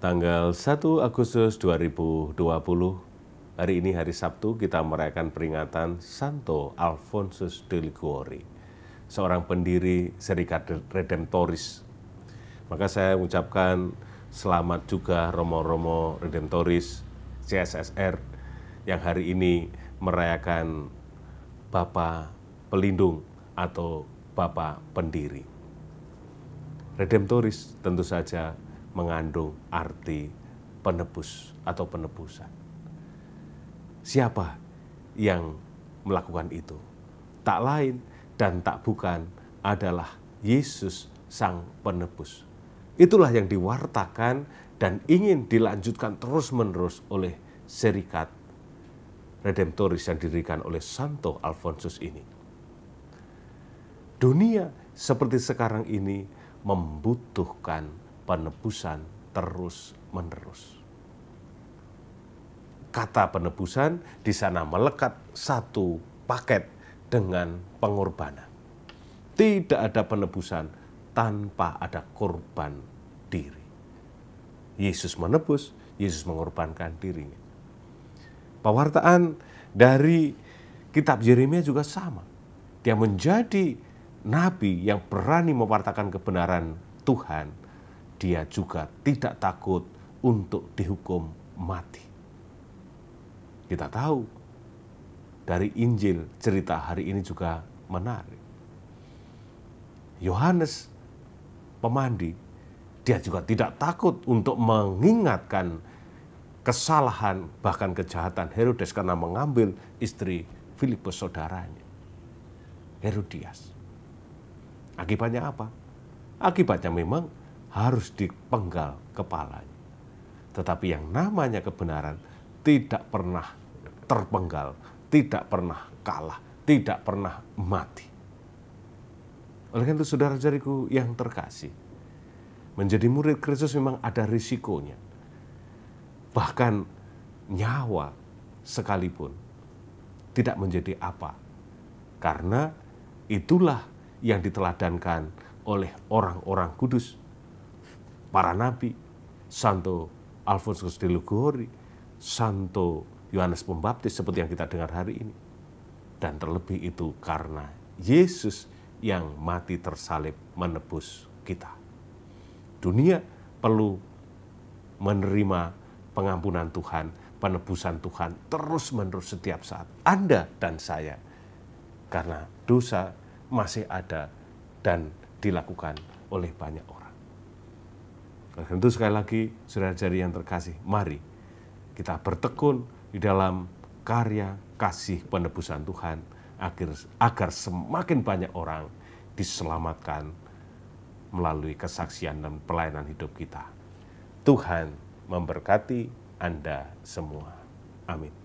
tanggal 1 Agustus 2020. Hari ini hari Sabtu kita merayakan peringatan Santo Alfonsus de Liguori, seorang pendiri Serikat Redemptoris. Maka saya mengucapkan selamat juga Romo-Romo Redemptoris CSSR yang hari ini merayakan Bapak Pelindung atau Bapak Pendiri. Redemptoris tentu saja mengandung arti penebus atau penebusan. Siapa yang melakukan itu? Tak lain dan tak bukan adalah Yesus sang penebus. Itulah yang diwartakan dan ingin dilanjutkan terus-menerus oleh serikat redemptoris yang didirikan oleh Santo Alfonsus ini. Dunia seperti sekarang ini membutuhkan penebusan terus-menerus. Kata penebusan di sana melekat satu paket dengan pengorbanan. Tidak ada penebusan tanpa ada korban diri. Yesus menebus, Yesus mengorbankan dirinya. Pewartaan dari kitab Yeremia juga sama. Dia menjadi nabi yang berani mewartakan kebenaran Tuhan dia juga tidak takut untuk dihukum mati. Kita tahu dari Injil cerita hari ini juga menarik. Yohanes pemandi dia juga tidak takut untuk mengingatkan kesalahan bahkan kejahatan Herodes karena mengambil istri Filipus saudaranya Herodias. Akibatnya apa? Akibatnya memang harus dipenggal kepalanya. Tetapi yang namanya kebenaran tidak pernah terpenggal, tidak pernah kalah, tidak pernah mati. Oleh karena itu saudara-saudariku yang terkasih, menjadi murid Kristus memang ada risikonya. Bahkan nyawa sekalipun tidak menjadi apa. Karena itulah yang diteladankan oleh orang-orang kudus para nabi, Santo Alfonso de Lugori, Santo Yohanes Pembaptis seperti yang kita dengar hari ini. Dan terlebih itu karena Yesus yang mati tersalib menebus kita. Dunia perlu menerima pengampunan Tuhan, penebusan Tuhan terus-menerus setiap saat. Anda dan saya. Karena dosa masih ada dan dilakukan oleh banyak orang. Oleh tentu sekali lagi, saudara-saudari yang terkasih, mari kita bertekun di dalam karya kasih penebusan Tuhan agar, agar semakin banyak orang diselamatkan melalui kesaksian dan pelayanan hidup kita. Tuhan memberkati Anda semua. Amin.